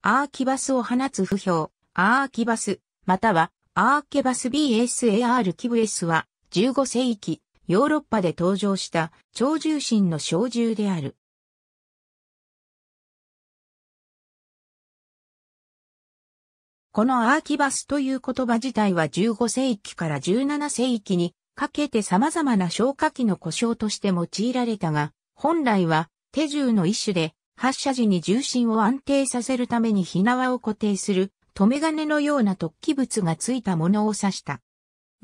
アーキバスを放つ不評、アーキバス、またはアーケバス BSAR キブエスは15世紀、ヨーロッパで登場した超重心の小銃である。このアーキバスという言葉自体は15世紀から17世紀にかけて様々な消火器の故障として用いられたが、本来は手銃の一種で発射時に重心を安定させるために火縄を固定する、留め金のような突起物がついたものを指した。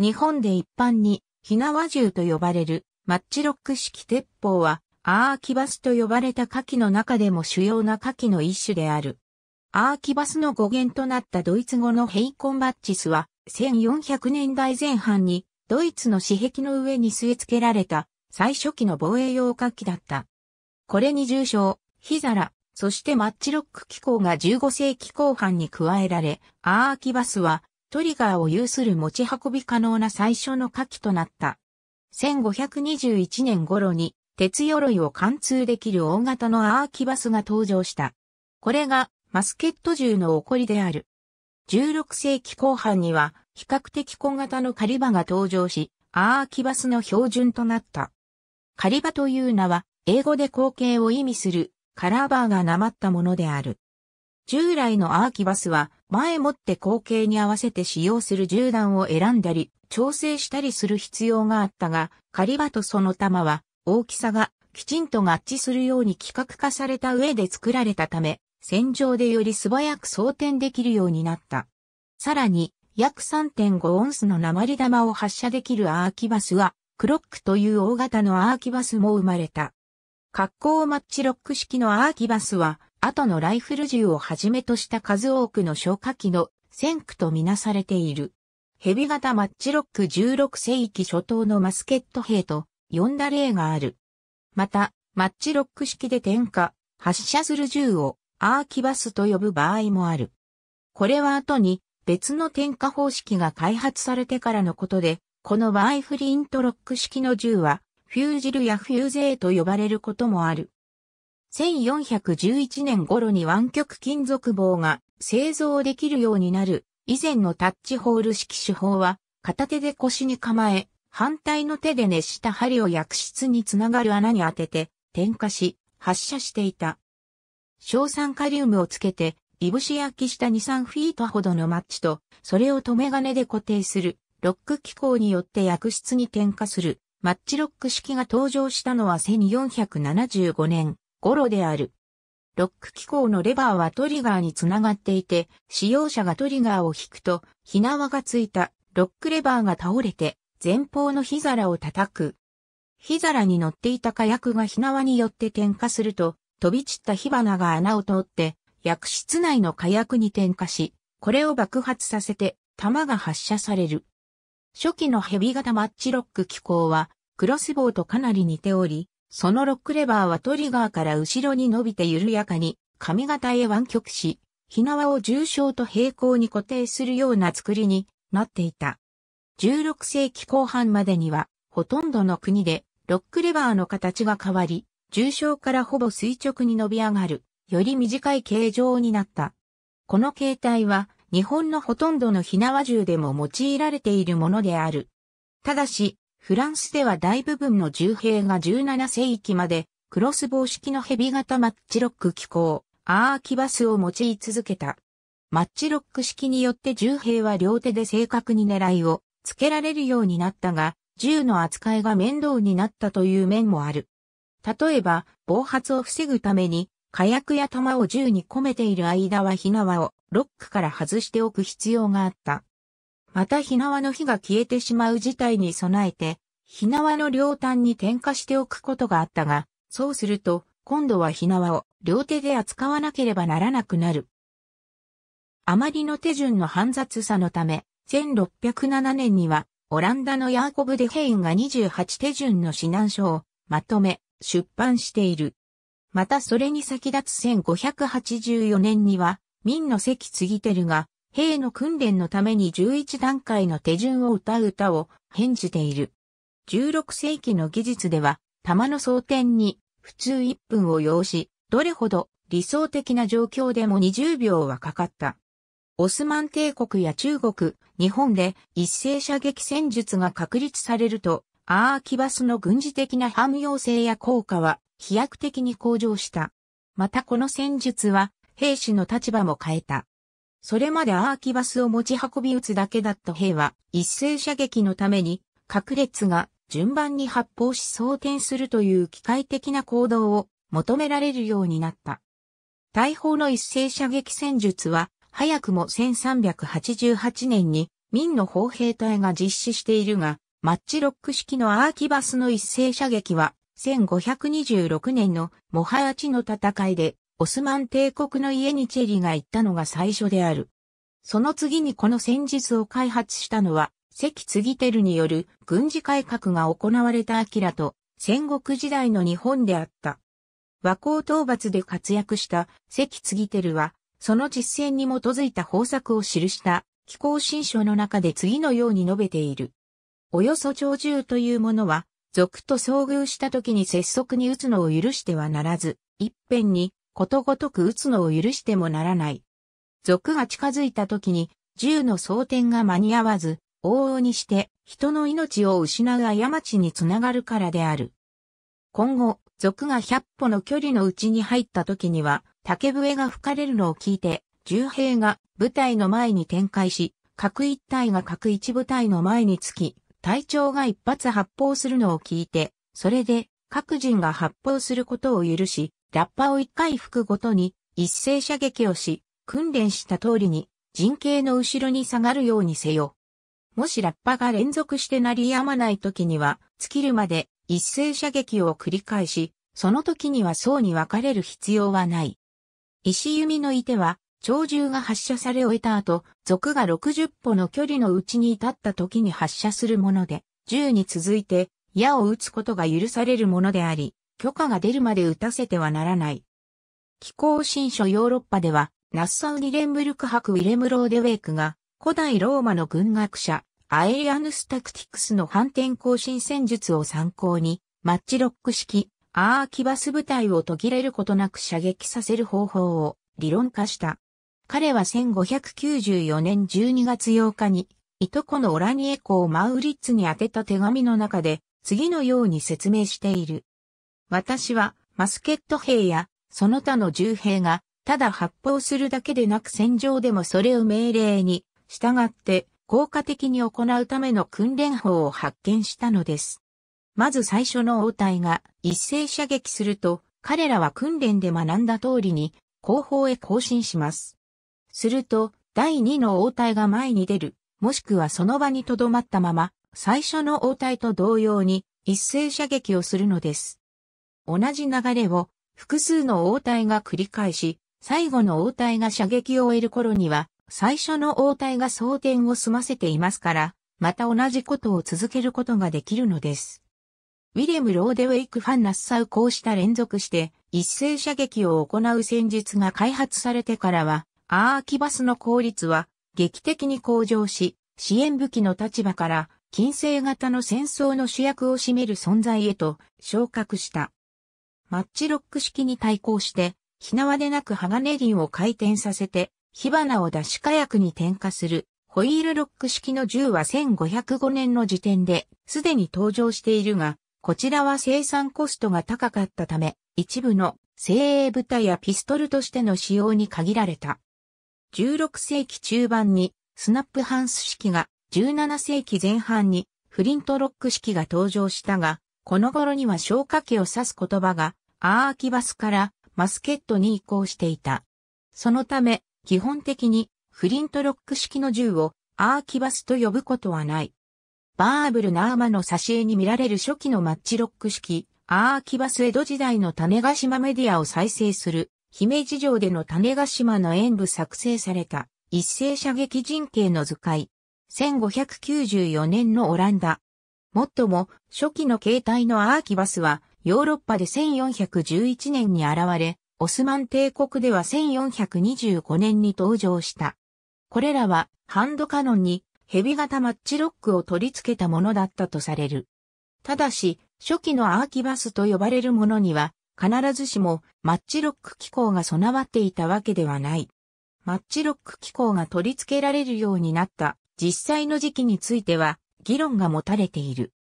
日本で一般に、火縄銃と呼ばれる、マッチロック式鉄砲は、アーキバスと呼ばれた火器の中でも主要な火器の一種である。アーキバスの語源となったドイツ語のヘイコンバッチスは、1400年代前半に、ドイツの紙壁の上に据え付けられた、最初期の防衛用火器だった。これに重傷、火皿、そしてマッチロック機構が15世紀後半に加えられ、アーキバスはトリガーを有する持ち運び可能な最初の火器となった。1521年頃に鉄鎧を貫通できる大型のアーキバスが登場した。これがマスケット銃の起こりである。16世紀後半には比較的小型の狩り場が登場し、アーキバスの標準となった。狩り場という名は英語で光景を意味するカラーバーがなまったものである。従来のアーキバスは前もって後継に合わせて使用する銃弾を選んだり、調整したりする必要があったが、カリバとその弾は大きさがきちんと合致するように規格化された上で作られたため、戦場でより素早く装填できるようになった。さらに、約3.5オンスの鉛玉を発射できるアーキバスは、クロックという大型のアーキバスも生まれた。格好マッチロック式のアーキバスは、後のライフル銃をはじめとした数多くの消火器の先駆とみなされている。ヘビ型マッチロック16世紀初頭のマスケット兵と呼んだ例がある。また、マッチロック式で点火、発射する銃をアーキバスと呼ぶ場合もある。これは後に別の点火方式が開発されてからのことで、このバイフリントロック式の銃はフュージルやフューゼーと呼ばれることもある。1411年頃に湾曲金属棒が製造できるようになる以前のタッチホール式手法は片手で腰に構え、反対の手で熱した針を薬室につながる穴に当てて点火し発射していた。硝酸カリウムをつけて、いぶし焼きした2、3フィートほどのマッチと、それを留め金で固定する、ロック機構によって薬室に点火する、マッチロック式が登場したのは1475年頃である。ロック機構のレバーはトリガーにつながっていて、使用者がトリガーを引くと、火縄がついたロックレバーが倒れて、前方の火皿を叩く。火皿に乗っていた火薬が火縄によって点火すると、飛び散った火花が穴を通って、薬室内の火薬に点火し、これを爆発させて、弾が発射される。初期のヘビ型マッチロック機構は、クロスボウとかなり似ており、そのロックレバーはトリガーから後ろに伸びて緩やかに、髪型へ湾曲し、火縄を重傷と平行に固定するような作りになっていた。16世紀後半までには、ほとんどの国で、ロックレバーの形が変わり、重傷からほぼ垂直に伸び上がる、より短い形状になった。この形態は、日本のほとんどの火縄銃でも用いられているものである。ただし、フランスでは大部分の銃兵が17世紀まで、クロスボウ式のヘビ型マッチロック機構、アーキバスを用い続けた。マッチロック式によって銃兵は両手で正確に狙いをつけられるようになったが、銃の扱いが面倒になったという面もある。例えば、暴発を防ぐために、火薬や弾を銃に込めている間は火縄をロックから外しておく必要があった。また火縄の火が消えてしまう事態に備えて、火縄の両端に点火しておくことがあったが、そうすると、今度は火縄を両手で扱わなければならなくなる。あまりの手順の煩雑さのため、1607年には、オランダのヤーコブ・デヘインが28手順の指南書をまとめ出版している。またそれに先立つ1584年には、明の関継ぎてるが、兵の訓練のために11段階の手順を歌う歌を返じている。16世紀の技術では、弾の装填に普通1分を要し、どれほど理想的な状況でも20秒はかかった。オスマン帝国や中国、日本で一斉射撃戦術が確立されると、アーキバスの軍事的な汎用性や効果は飛躍的に向上した。またこの戦術は兵士の立場も変えた。それまでアーキバスを持ち運び撃つだけだった兵は、一斉射撃のために、各列が順番に発砲し装填するという機械的な行動を求められるようになった。大砲の一斉射撃戦術は、早くも1388年に民の砲兵隊が実施しているが、マッチロック式のアーキバスの一斉射撃は、1526年のモハアチの戦いでオスマン帝国の家にチェリが行ったのが最初である。その次にこの戦術を開発したのは、関継ルによる軍事改革が行われた明と戦国時代の日本であった。和光討伐で活躍した関継ルは、その実践に基づいた方策を記した気候新書の中で次のように述べている。およそ長寿というものは、賊と遭遇した時に拙速に撃つのを許してはならず、一辺にことごとく撃つのを許してもならない。賊が近づいた時に、銃の装填が間に合わず、往々にして人の命を失う過ちにつながるからである。今後、賊が100歩の距離のうちに入った時には、竹笛が吹かれるのを聞いて、銃兵が部隊の前に展開し、各一隊が各一部隊の前につき、隊長が一発発砲するのを聞いて、それで各人が発砲することを許し、ラッパを1回吹くごとに一斉射撃をし、訓練した通りに陣形の後ろに下がるようにせよ。もしラッパが連続して鳴り止まない時には、尽きるまで一斉射撃を繰り返し、その時には層に分かれる必要はない。石弓の射手は、鳥獣が発射され終えた後、賊が60歩の距離のうちに至った時に発射するもので、銃に続いて矢を撃つことが許されるものであり、許可が出るまで打たせてはならない。気候新書ヨーロッパでは、ナッサウ・ディレンブルク博ウィレム・ローデウェイクが、古代ローマの軍学者、アエリアヌス・タクティクスの反転更新戦術を参考に、マッチロック式、アーキバス部隊を途切れることなく射撃させる方法を理論化した。彼は1594年12月8日に、いとこのオラニエコをマウリッツに宛てた手紙の中で、次のように説明している。私は、マスケット兵や、その他の銃兵が、ただ発砲するだけでなく戦場でもそれを命令に、従って、効果的に行うための訓練法を発見したのです。まず最初の応対が一斉射撃すると、彼らは訓練で学んだ通りに、後方へ更新します。すると、第2の応対が前に出る、もしくはその場に留まったまま、最初の応対と同様に一斉射撃をするのです。同じ流れを複数の応対が繰り返し、最後の応対が射撃を終える頃には、最初の応対が装填を済ませていますから、また同じことを続けることができるのです。ウィレム・ローデウェイク・ファン・ナッサウこうした連続して一斉射撃を行う戦術が開発されてからは、アーキバスの効率は劇的に向上し、支援武器の立場から近世型の戦争の主役を占める存在へと昇格した。マッチロック式に対抗して、ひなわでなく鋼輪を回転させて、火花を出し火薬に点火する、ホイールロック式の銃は1505年の時点で、すでに登場しているが、こちらは生産コストが高かったため、一部の精鋭部隊やピストルとしての使用に限られた。16世紀中盤に、スナップハンス式が、17世紀前半に、フリントロック式が登場したが、この頃には消火器を指す言葉がアーキバスからマスケットに移行していた。そのため、基本的にフリントロック式の銃をアーキバスと呼ぶことはない。バーブルなーマの挿絵に見られる初期のマッチロック式、アーキバス江戸時代の種ヶ島メディアを再生する、姫路城での種ヶ島の演舞作成された、一斉射撃陣形の図解。1594年のオランダ。もっとも、初期の形態のアーキバスは、ヨーロッパで1411年に現れ、オスマン帝国では1425年に登場した。これらはハンドカノンに蛇型マッチロックを取り付けたものだったとされる。ただし、初期のアーキバスと呼ばれるものには、必ずしもマッチロック機構が備わっていたわけではない。マッチロック機構が取り付けられるようになった実際の時期については議論が持たれている。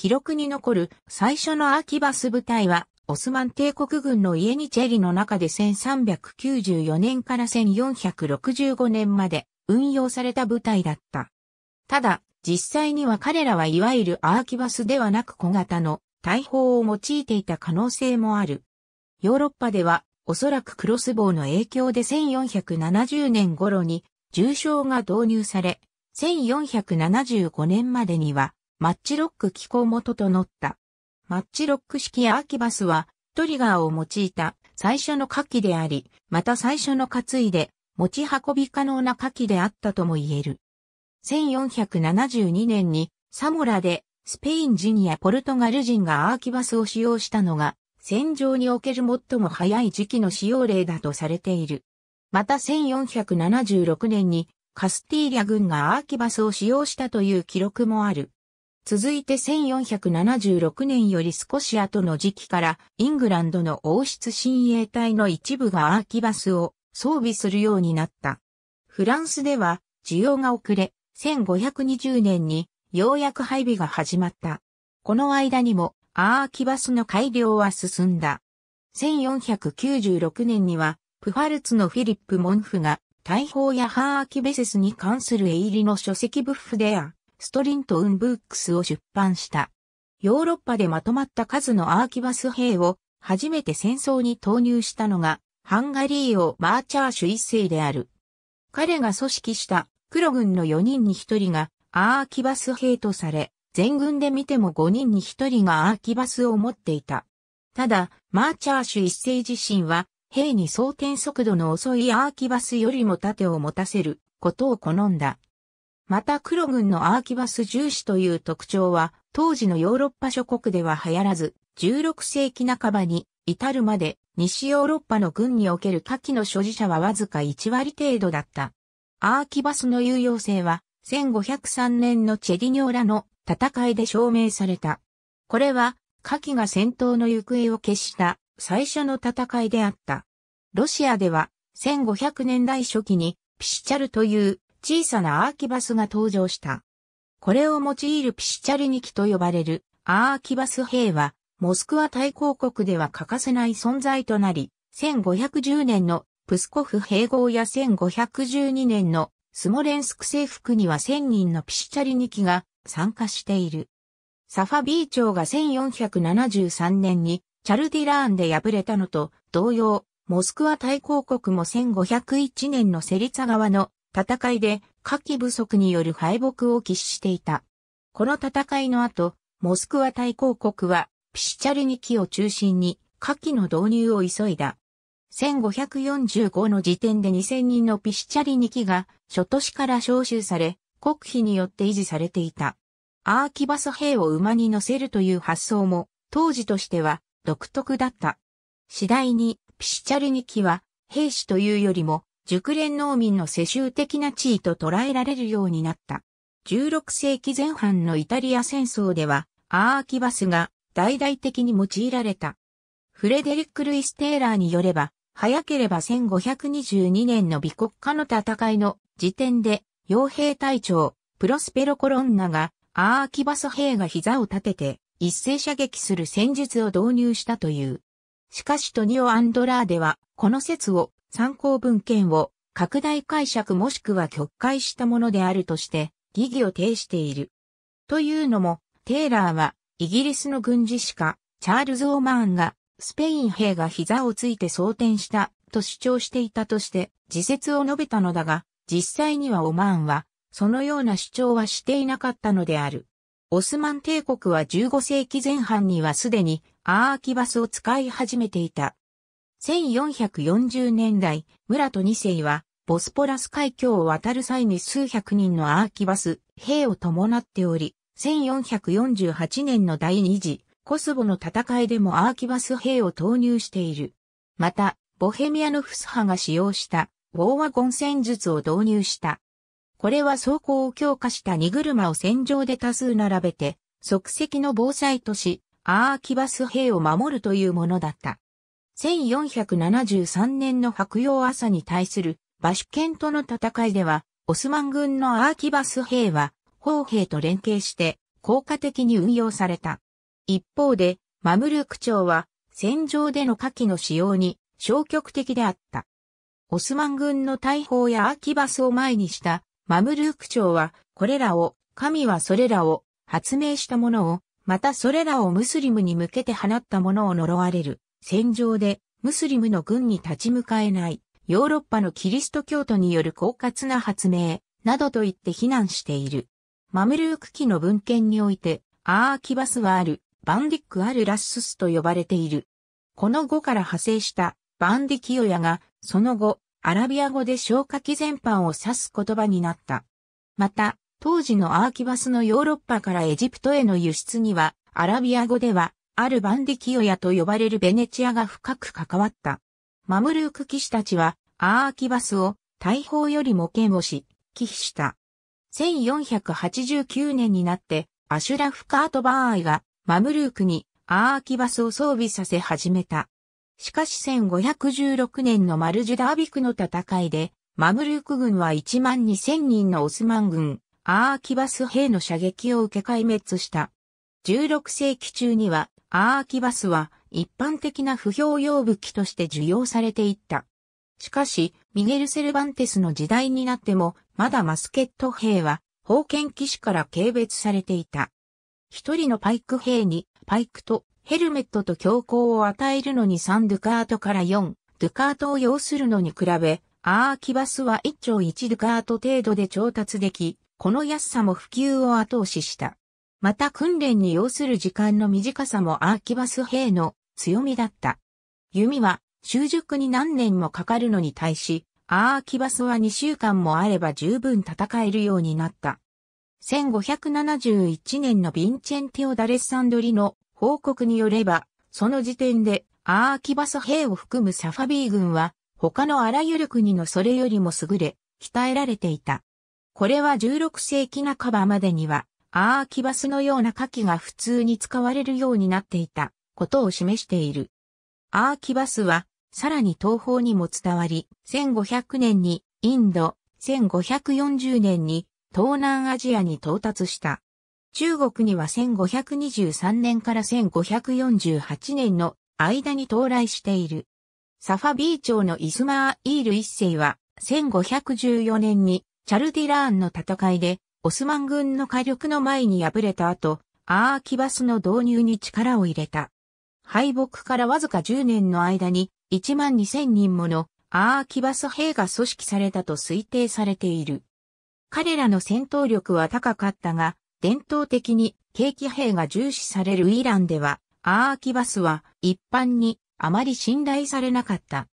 記録に残る最初のアーキバス部隊は、オスマン帝国軍のイエニチェリの中で1394年から1465年まで運用された部隊だった。ただ、実際には彼らはいわゆるアーキバスではなく小型の大砲を用いていた可能性もある。ヨーロッパでは、おそらくクロスボウの影響で1470年頃に重傷が導入され、1475年までにはマッチロック機構元となった。マッチロック式アーキバスはトリガーを用いた最初の火器であり、また最初の担いで持ち運び可能な火器であったとも言える。1472年にサモラでスペイン人やポルトガル人がアーキバスを使用したのが戦場における最も早い時期の使用例だとされている。また1476年にカスティーリャ軍がアーキバスを使用したという記録もある。続いて1476年より少し後の時期からイングランドの王室親衛隊の一部がアーキバスを装備するようになった。フランスでは需要が遅れ、1520年にようやく配備が始まった。この間にもアーキバスの改良は進んだ。1496年にはプファルツのフィリップ・モンフが大砲やハーアキベセスに関する絵入りの書籍ブッフでる。ストリントウンブックスを出版した。ヨーロッパでまとまった数のアーキバス兵を初めて戦争に投入したのがハンガリー王マーチャーシュ一世である。彼が組織した黒軍の4人に1人がアーキバス兵とされ、全軍で見ても5人に1人がアーキバスを持っていた。ただ、マーチャーシュ一世自身は、兵に装填速度の遅いアーキバスよりも盾を持たせることを好んだ。また黒軍のアーキバス重視という特徴は、当時のヨーロッパ諸国では流行らず、16世紀半ばに至るまで西ヨーロッパの軍における下記の所持者はわずか1割程度だった。アーキバスの有用性は1503年のチェディニョーラの戦いで証明された。これは下記が戦闘の行方を決した最初の戦いであった。ロシアでは1500年代初期にピシチャルという小さなアーキバスが登場した。これを用いるピシチャリニキと呼ばれるアーキバス兵は、モスクワ大公国では欠かせない存在となり、1510年のプスコフ併合や1512年のスモレンスク征服には1000人のピシチャリニキが参加している。サファビー朝が1473年にチャルディラーンで敗れたのと同様、モスクワ大公国も1501年のセリツァ川の戦いで火器不足による敗北を喫していた。この戦いの後、モスクワ大公国はピシチャルニキを中心に火器の導入を急いだ。1545の時点で2000人のピシチャリニキが諸都市から招集され、国費によって維持されていた。アーキバス兵を馬に乗せるという発想も当時としては独特だった。次第にピシチャリニキは兵士というよりも熟練農民の世襲的な地位と捉えられるようになった。16世紀前半のイタリア戦争では、アーキバスが大々的に用いられた。フレデリック・ルイス・テーラーによれば、早ければ1522年の美国家の戦いの時点で、傭兵隊長、プロスペロ・コロンナが、アーキバス兵が膝を立てて、一斉射撃する戦術を導入したという。しかしトニオ・アンドラーでは、この説を参考文献を拡大解釈もしくは曲解したものであるとして、疑義を呈している。というのも、テイラーは、イギリスの軍事史家、チャールズ・オーマーンが、スペイン兵が膝をついて装填した、と主張していたとして、自説を述べたのだが、実際にはオマーンは、そのような主張はしていなかったのである。オスマン帝国は15世紀前半にはすでにアーキバスを使い始めていた。1440年代、村と二世は、ボスポラス海峡を渡る際に数百人のアーキバス、兵を伴っており、1448年の第二次、コスボの戦いでもアーキバス兵を投入している。また、ボヘミアのフス派が使用した、ウォーワゴン戦術を導入した。これは走行を強化した荷車を戦場で多数並べて、即席の防災都市、アーキバス兵を守るというものだった。1473年の白洋朝に対するバシュケンとの戦いでは、オスマン軍のアーキバス兵は、砲兵と連携して効果的に運用された。一方で、マムルク朝は戦場での火器の使用に消極的であった。オスマン軍の大砲やアーキバスを前にしたマムルーク朝は、これらを、神はそれらを発明したものを、またそれらをムスリムに向けて放ったものを呪われる。戦場でムスリムの軍に立ち向かえないヨーロッパのキリスト教徒による狡猾な発明などと言って非難している。マムルーク期の文献においてアーキバスはあるバンディック・アル・ラッススと呼ばれている。この語から派生したバンディキヨヤがその後アラビア語で消火器全般を指す言葉になった。また当時のアーキバスのヨーロッパからエジプトへの輸出にはアラビア語ではアルバンディキオヤと呼ばれるベネチアが深く関わった。マムルーク騎士たちは、アーアキバスを大砲よりも剣をし、寄避した。1489年になって、アシュラフ・カート・バーイがマムルークにアーアキバスを装備させ始めた。しかし1516年のマルジュダービクの戦いで、マムルーク軍は1万2000人のオスマン軍、アーアキバス兵の射撃を受け壊滅した。16世紀中にはアーキバスは一般的な不評用武器として受容されていった。しかし、ミゲル・セルバンテスの時代になっても、まだマスケット兵は、封建騎士から軽蔑されていた。一人のパイク兵に、パイクとヘルメットと強行を与えるのに3ドゥカートから4ドゥカートを要するのに比べ、アーキバスは1丁1ドゥカート程度で調達でき、この安さも普及を後押しした。また訓練に要する時間の短さもアーキバス兵の強みだった。弓は習熟に何年もかかるのに対し、アーキバスは2週間もあれば十分戦えるようになった。1571年のヴィンチェンティオ・ダレッサンドリの報告によれば、その時点でアーキバス兵を含むサファビー軍は他のあらゆる国のそれよりも優れ、鍛えられていた。これは16世紀半ばまでにはアーキバスのような火器が普通に使われるようになっていたことを示している。アーキバスは、さらに東方にも伝わり、1500年にインド、1540年に東南アジアに到達した。中国には1523年から1548年の間に到来している。サファビー朝のイスマーイール一世は1514年にチャルディラーンの戦いでオスマン軍の火力の前に敗れた後、アーキバスの導入に力を入れた。敗北からわずか10年の間に1万2000人ものアーキバス兵が組織されたと推定されている。彼らの戦闘力は高かったが、伝統的に景気兵が重視されるイランでは、アーキバスは一般にあまり信頼されなかった。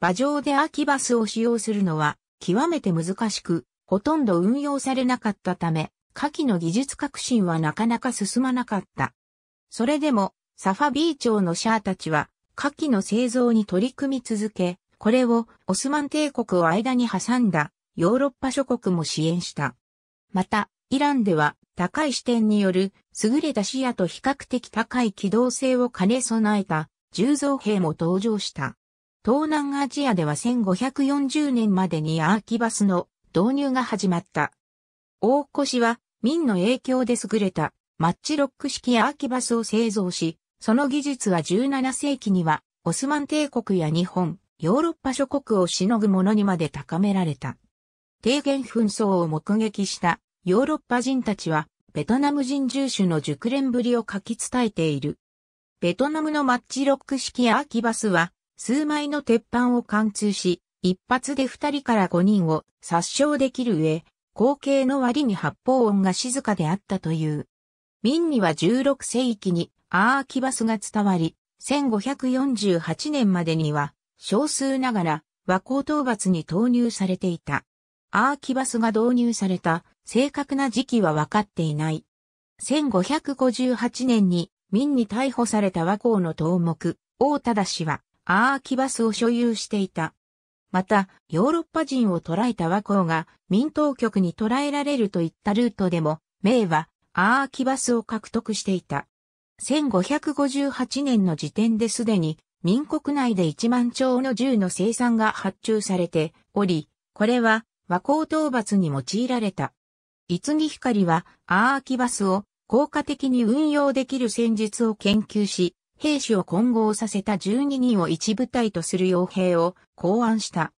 馬上でアーキバスを使用するのは極めて難しく、ほとんど運用されなかったため、下記の技術革新はなかなか進まなかった。それでも、サファビー町のシャーたちは、下記の製造に取り組み続け、これをオスマン帝国を間に挟んだヨーロッパ諸国も支援した。また、イランでは高い視点による優れた視野と比較的高い機動性を兼ね備えた重造兵も登場した。東南アジアでは1540年までにアーキバスの導入が始まった。大越は民の影響で優れたマッチロック式やアーキバスを製造し、その技術は17世紀にはオスマン帝国や日本、ヨーロッパ諸国をしのぐものにまで高められた。低原紛争を目撃したヨーロッパ人たちはベトナム人従種の熟練ぶりを書き伝えている。ベトナムのマッチロック式やアーキバスは数枚の鉄板を貫通し、一発で二人から五人を殺傷できる上、後継の割に発砲音が静かであったという。民には16世紀にアーキバスが伝わり、1548年までには少数ながら和光討伐に投入されていた。アーキバスが導入された正確な時期は分かっていない。1558年に民に逮捕された和光の頭目、大忠氏はアーキバスを所有していた。また、ヨーロッパ人を捕らえた和光が民当局に捕らえられるといったルートでも、名はアーキバスを獲得していた。1558年の時点ですでに民国内で1万丁の銃の生産が発注されており、これは和光討伐に用いられた。いつに光はアーキバスを効果的に運用できる戦術を研究し、兵士を混合させた12人を一部隊とする傭兵を考案した。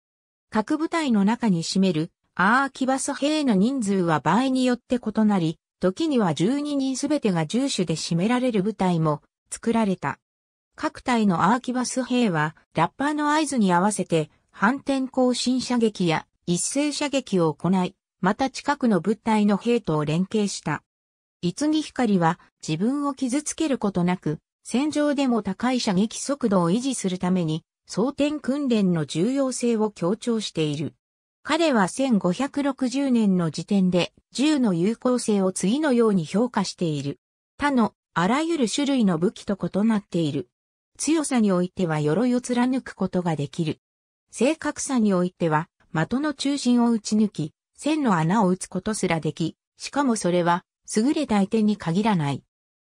各部隊の中に占めるアーキバス兵の人数は場合によって異なり、時には12人すべてが重手で占められる部隊も作られた。各隊のアーキバス兵はラッパーの合図に合わせて反転行進射撃や一斉射撃を行い、また近くの部隊の兵と連携した。いつ光は自分を傷つけることなく、戦場でも高い射撃速度を維持するために、装填訓練の重要性を強調している。彼は1560年の時点で銃の有効性を次のように評価している。他のあらゆる種類の武器と異なっている。強さにおいては鎧を貫くことができる。正確さにおいては的の中心を撃ち抜き、線の穴を撃つことすらでき、しかもそれは優れた相手に限らない。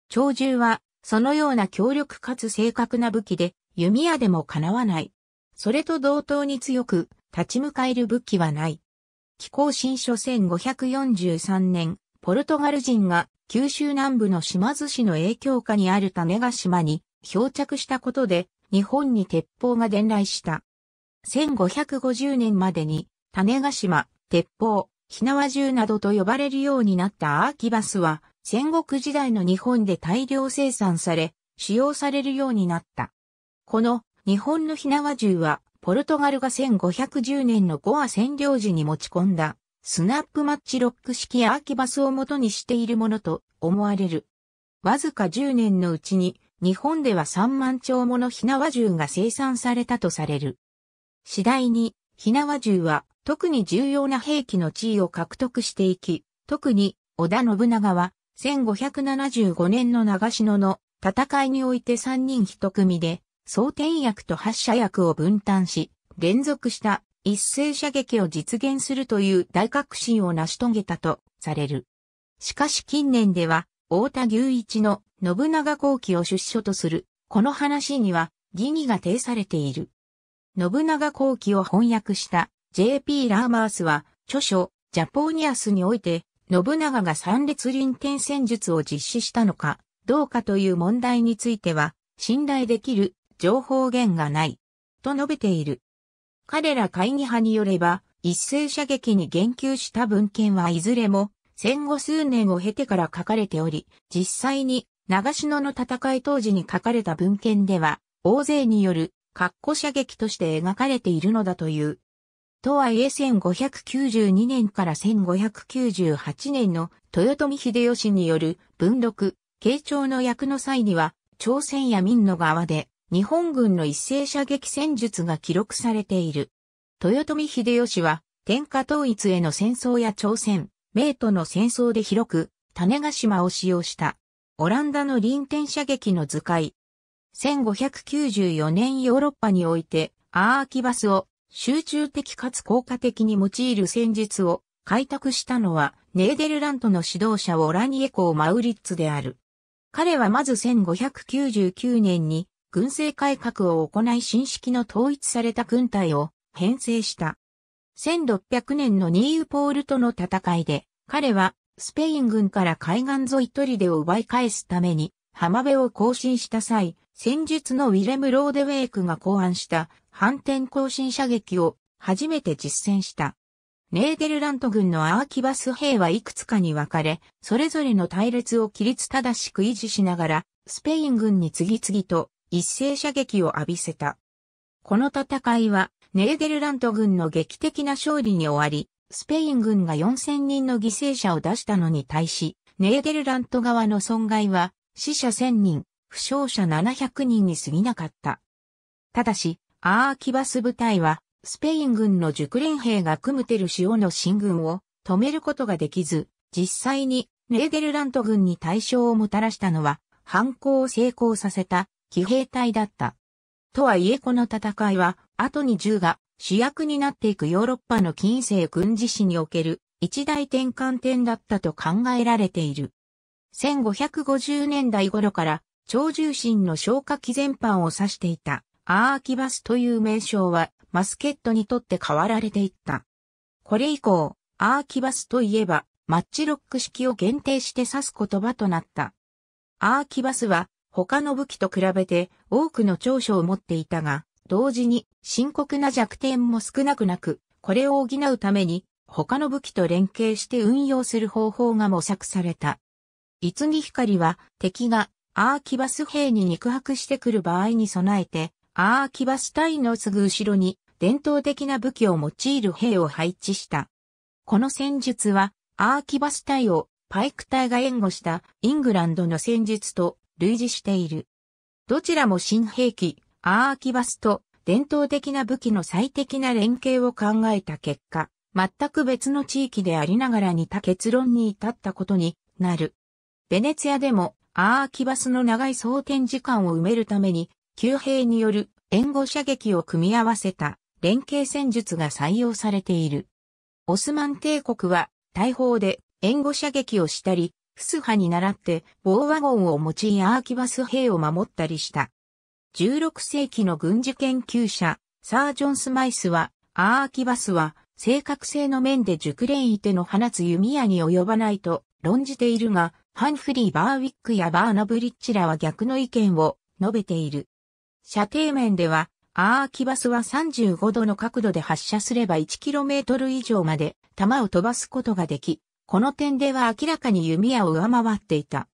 長銃はそのような強力かつ正確な武器で弓矢でも叶わない。それと同等に強く立ち向かえる武器はない。気候新書1543年、ポルトガル人が九州南部の島津市の影響下にある種ヶ島に漂着したことで日本に鉄砲が伝来した。1550年までに種ヶ島、鉄砲、火縄銃などと呼ばれるようになったアーキバスは戦国時代の日本で大量生産され、使用されるようになった。この日本の火縄銃は、ポルトガルが1510年のゴア占領時に持ち込んだ、スナップマッチロック式アーキバスを元にしているものと思われる。わずか10年のうちに、日本では3万丁もの火縄銃が生産されたとされる。次第に、火縄銃は特に重要な兵器の地位を獲得していき、特に織田信長は1575年の長篠の戦いにおいて3人1組で、装填役と発射役を分担し、連続した一斉射撃を実現するという大革新を成し遂げたとされる。しかし近年では、大田牛一の信長後期を出所とする、この話には疑義が呈されている。信長後期を翻訳した JP ラーマースは、著書、ジャポーニアスにおいて、信長が三列輪転戦術を実施したのか、どうかという問題については、信頼できる情報源がない、と述べている。彼ら会議派によれば、一斉射撃に言及した文献はいずれも、戦後数年を経てから書かれており、実際に長篠の戦い当時に書かれた文献では、大勢による、括弧射撃として描かれているのだというとはいえ1592年から1598年の豊臣秀吉による文禄、慶長の役の際には、朝鮮や民の側で日本軍の一斉射撃戦術が記録されている。豊臣秀吉は天下統一への戦争や朝鮮、明との戦争で広く種ヶ島を使用したオランダの臨天射撃の図解。1594年ヨーロッパにおいてアーキバスを集中的かつ効果的に用いる戦術を開拓したのはネーデルラントの指導者オラニエコー・マウリッツである。彼はまず1599年に軍政改革を行い新式の統一された軍隊を編成した。1600年のニーユポールとの戦いで彼はスペイン軍から海岸沿いトリデを奪い返すために浜辺を更新した際、戦術のウィレム・ローデウェイクが考案した反転更新射撃を初めて実践した。ネーデルラント軍のアーキバス兵はいくつかに分かれ、それぞれの隊列を規律正しく維持しながら、スペイン軍に次々と一斉射撃を浴びせた。この戦いは、ネーデルラント軍の劇的な勝利に終わり、スペイン軍が4000人の犠牲者を出したのに対し、ネーデルラント側の損害は死者1000人、負傷者700人に過ぎなかった。ただし、アーキバス部隊は、スペイン軍の熟練兵がクムテル塩の進軍を止めることができず、実際にネーデルラント軍に対象をもたらしたのは、反抗を成功させた騎兵隊だった。とはいえこの戦いは、後に銃が主役になっていくヨーロッパの近世軍事史における一大転換点だったと考えられている。1550年代頃から超重心の消火器全般を指していたアーキバスという名称はマスケットにとって変わられていった。これ以降、アーキバスといえばマッチロック式を限定して指す言葉となった。アーキバスは他の武器と比べて多くの長所を持っていたが、同時に深刻な弱点も少なくなく、これを補うために他の武器と連携して運用する方法が模索された。いつぎ光は敵がアーキバス兵に肉薄してくる場合に備えてアーキバス隊のすぐ後ろに伝統的な武器を用いる兵を配置した。この戦術は、アーキバス隊をパイク隊が援護したイングランドの戦術と類似している。どちらも新兵器、アーキバスと伝統的な武器の最適な連携を考えた結果、全く別の地域でありながら似た結論に至ったことになる。ベネツィアでもアーキバスの長い装填時間を埋めるために旧兵による援護射撃を組み合わせた連携戦術が採用されている。オスマン帝国は大砲で援護射撃をしたり、フスハに倣って防ワゴンを用いアーキバス兵を守ったりした。16世紀の軍事研究者、サージョン・スマイスは、アーキバスは正確性の面で熟練いての放つ弓矢に及ばないと論じているが、ハンフリー・バーウィックやバーナ・ブリッチらは逆の意見を述べている。射程面では、アーキバスは35度の角度で発射すれば 1km 以上まで弾を飛ばすことができ、この点では明らかに弓矢を上回っていた。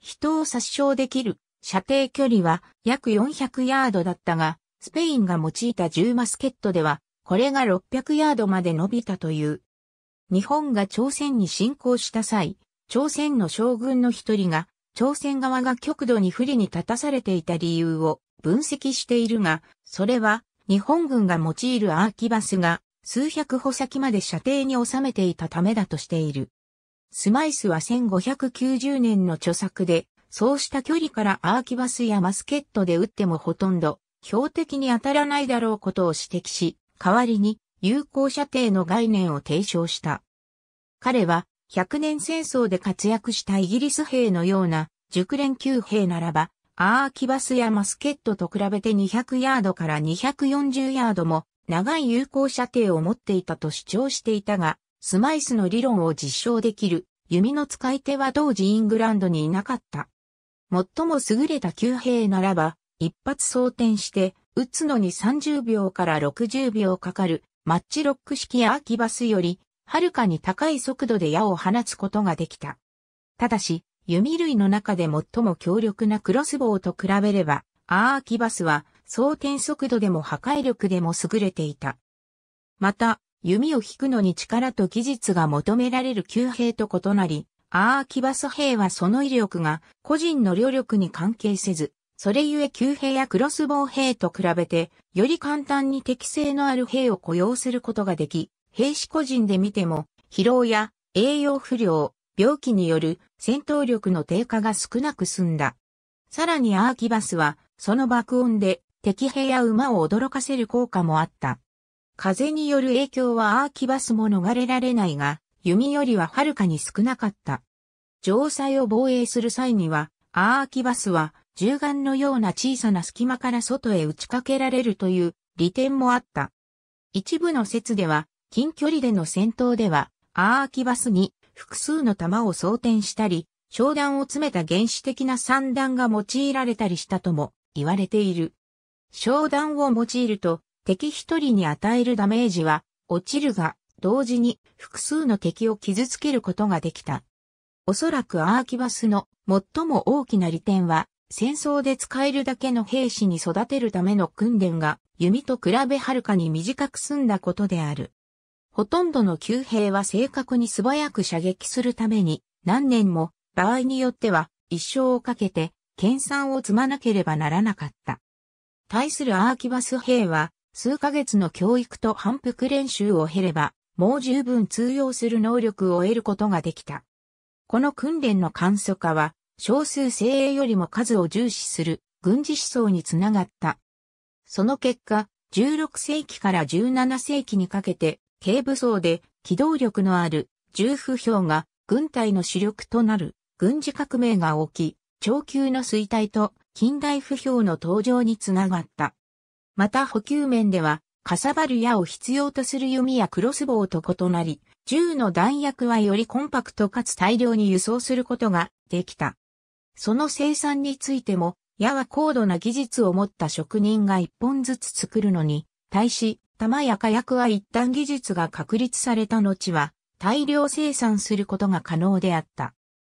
人を殺傷できる射程距離は約400ヤードだったが、スペインが用いた10マスケットでは、これが600ヤードまで伸びたという。日本が朝鮮に侵攻した際、朝鮮の将軍の一人が、朝鮮側が極度に不利に立たされていた理由を分析しているが、それは日本軍が用いるアーキバスが数百歩先まで射程に収めていたためだとしている。スマイスは1590年の著作で、そうした距離からアーキバスやマスケットで撃ってもほとんど標的に当たらないだろうことを指摘し、代わりに有効射程の概念を提唱した。彼は100年戦争で活躍したイギリス兵のような熟練級兵ならばアーキバスやマスケットと比べて200ヤードから240ヤードも長い有効射程を持っていたと主張していたが、スマイスの理論を実証できる弓の使い手は同時イングランドにいなかった。最も優れた弓兵ならば、一発装填して打つのに30秒から60秒かかるマッチロック式アーキバスよりはるかに高い速度で矢を放つことができた。ただし、弓類の中で最も強力なクロスボウと比べれば、アーキバスは、装填速度でも破壊力でも優れていた。また、弓を引くのに力と技術が求められる旧兵と異なり、アーキバス兵はその威力が個人の両力に関係せず、それゆえ旧兵やクロスボウ兵と比べて、より簡単に適性のある兵を雇用することができ、兵士個人で見ても、疲労や栄養不良、病気による戦闘力の低下が少なく済んだ。さらにアーキバスは、その爆音で敵兵や馬を驚かせる効果もあった。風による影響はアーキバスも逃れられないが、弓よりははるかに少なかった。城塞を防衛する際には、アーキバスは銃眼のような小さな隙間から外へ打ちかけられるという利点もあった。一部の説では、近距離での戦闘では、アーキバスに複数の弾を装填したり、商談を詰めた原始的な三段が用いられたりしたとも言われている。商談を用いると敵一人に与えるダメージは落ちるが同時に複数の敵を傷つけることができた。おそらくアーキバスの最も大きな利点は戦争で使えるだけの兵士に育てるための訓練が弓と比べはるかに短く済んだことである。ほとんどの旧兵は正確に素早く射撃するために、何年も、場合によっては、一生をかけて、研鑽を積まなければならなかった。対するアーキバス兵は、数ヶ月の教育と反復練習を経れば、もう十分通用する能力を得ることができた。この訓練の簡素化は、少数精鋭よりも数を重視する軍事思想につながった。その結果、16世紀から17世紀にかけて軽武装で機動力のある重負傷が軍隊の主力となる軍事革命が起き、長久の衰退と近代不評の登場につながった。また補給面では、かさばる矢を必要とする弓やクロスボウと異なり、銃の弾薬はよりコンパクトかつ大量に輸送することができた。その生産についても、矢は高度な技術を持った職人が一本ずつ作るのに、対し、玉や火薬は一旦技術が確立された後は大量生産することが可能であった。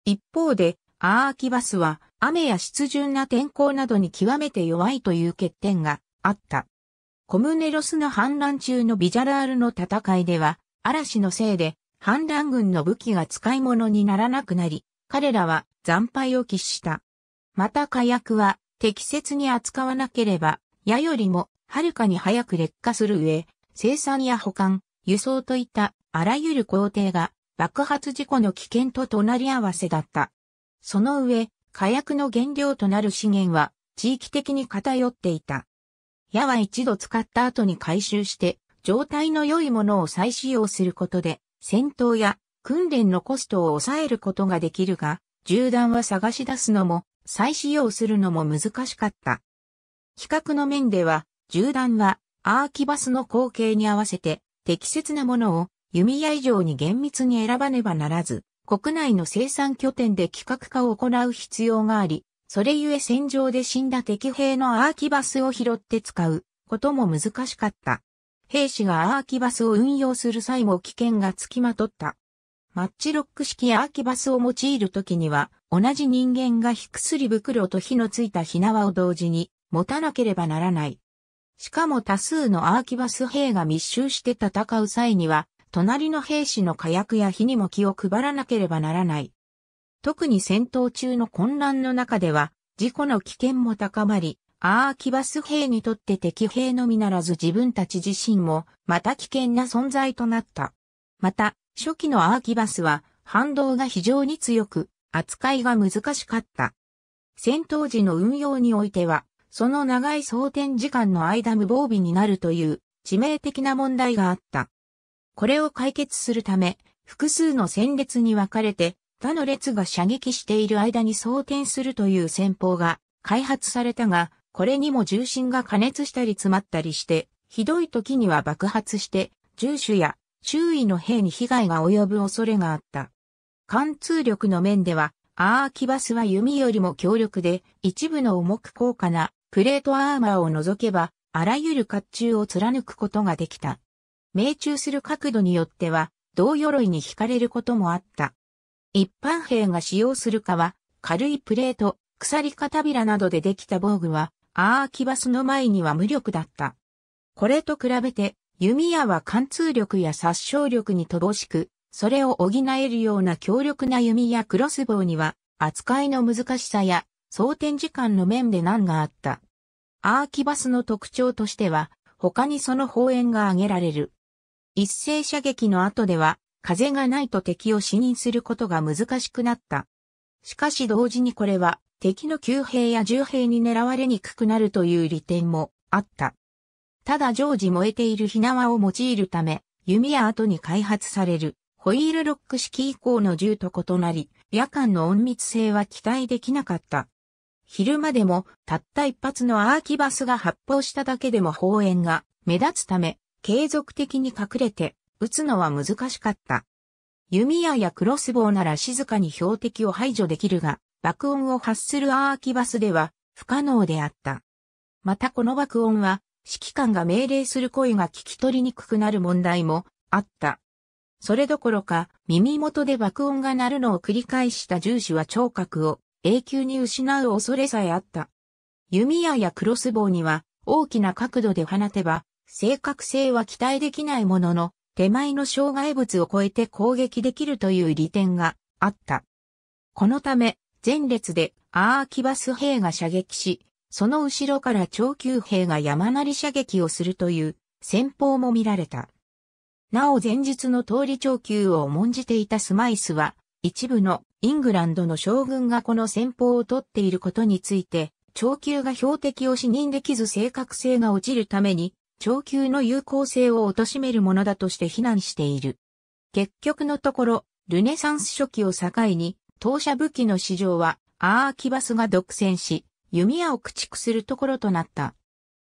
一方で、アーアキバスは雨や湿潤な天候などに極めて弱いという欠点があった。コムネロスの反乱中のビジャラールの戦いでは、嵐のせいで反乱軍の武器が使い物にならなくなり、彼らは惨敗を喫した。また火薬は適切に扱わなければ、矢よりもはるかに早く劣化する上、生産や保管、輸送といったあらゆる工程が爆発事故の危険と隣り合わせだった。その上、火薬の原料となる資源は地域的に偏っていた。矢は一度使った後に回収して、状態の良いものを再使用することで、戦闘や訓練のコストを抑えることができるが、銃弾は探し出すのも、再使用するのも難しかった。比較の面では、銃弾はアーキバスの光景に合わせて適切なものを弓矢以上に厳密に選ばねばならず、国内の生産拠点で規格化を行う必要があり、それゆえ戦場で死んだ敵兵のアーキバスを拾って使うことも難しかった。兵士がアーキバスを運用する際も危険がつきまとった。マッチロック式アーキバスを用いるときには、同じ人間が火薬袋と火のついた火縄を同時に持たなければならない。しかも多数のアーキバス兵が密集して戦う際には、隣の兵士の火薬や火にも気を配らなければならない。特に戦闘中の混乱の中では、事故の危険も高まり、アーキバス兵にとって敵兵のみならず自分たち自身も、また危険な存在となった。また、初期のアーキバスは、反動が非常に強く、扱いが難しかった。戦闘時の運用においては、その長い装填時間の間無防備になるという致命的な問題があった。これを解決するため、複数の戦列に分かれて、他の列が射撃している間に装填するという戦法が開発されたが、これにも重心が加熱したり詰まったりして、ひどい時には爆発して、重手や周囲の兵に被害が及ぶ恐れがあった。貫通力の面では、アーキバスは弓よりも強力で、一部の重く高価なプレートアーマーを除けば、あらゆる甲冑を貫くことができた。命中する角度によっては、銅鎧に惹かれることもあった。一般兵が使用するかは、軽いプレート、鎖片びらなどでできた防具は、アーキバスの前には無力だった。これと比べて、弓矢は貫通力や殺傷力に乏しく、それを補えるような強力な弓矢クロスボウには、扱いの難しさや総展示間の面で難があった。アーキバスの特徴としては、他にその方円が挙げられる。一斉射撃の後では、風がないと敵を視認することが難しくなった。しかし同時にこれは、敵の旧兵や重兵に狙われにくくなるという利点もあった。ただ常時燃えている火縄を用いるため、弓や後に開発されるホイールロック式以降の銃と異なり、夜間の隠密性は期待できなかった。昼間でもたった一発のアーキバスが発砲しただけでも砲煙が目立つため、継続的に隠れて撃つのは難しかった。弓矢やクロスボウなら静かに標的を排除できるが、爆音を発するアーキバスでは不可能であった。またこの爆音は、指揮官が命令する声が聞き取りにくくなる問題もあった。それどころか、耳元で爆音が鳴るのを繰り返した重視は聴覚を永久に失う恐れさえあった。弓矢やクロスボウには大きな角度で放てば、正確性は期待できないものの、手前の障害物を超えて攻撃できるという利点があった。このため、前列でアーキバス兵が射撃し、その後ろから長級兵が山なり射撃をするという戦法も見られた。なお前日の通り長級を重んじていたスマイスは、一部のイングランドの将軍がこの戦法を取っていることについて、長級が標的を視認できず正確性が落ちるために、長級の有効性を貶めるものだとして非難している。結局のところ、ルネサンス初期を境に、当社武器の市場は、アーキバスが独占し、弓矢を駆逐するところとなった。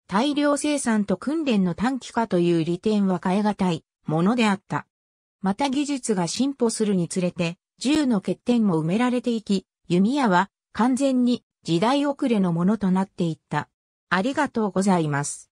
大量生産と訓練の短期化という利点は変え難いものであった。また技術が進歩するにつれて、銃の欠点も埋められていき、弓矢は完全に時代遅れのものとなっていった。ありがとうございます。